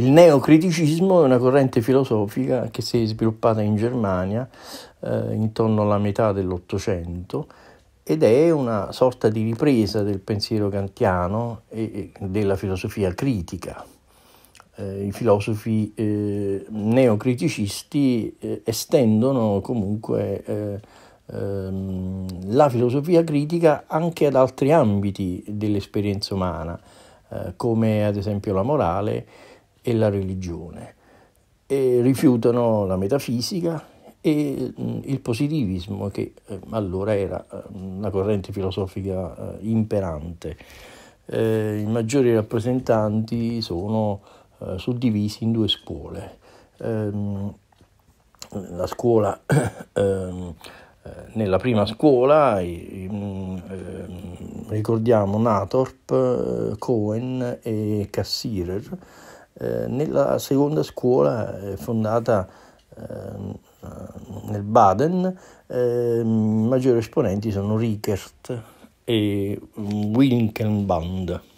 Il neocriticismo è una corrente filosofica che si è sviluppata in Germania eh, intorno alla metà dell'Ottocento ed è una sorta di ripresa del pensiero kantiano e, e della filosofia critica. Eh, I filosofi eh, neocriticisti eh, estendono comunque eh, ehm, la filosofia critica anche ad altri ambiti dell'esperienza umana, eh, come ad esempio la morale e la religione, e rifiutano la metafisica e mm, il positivismo che eh, allora era eh, una corrente filosofica eh, imperante. I maggiori rappresentanti sono suddivisi in due scuole. Ehm, la scuola ehm, nella prima scuola mm, ehm, ricordiamo Natorp, Cohen e Cassirer eh, nella seconda scuola eh, fondata eh, nel Baden, i maggiori esponenti sono Rickert e Wilkenband.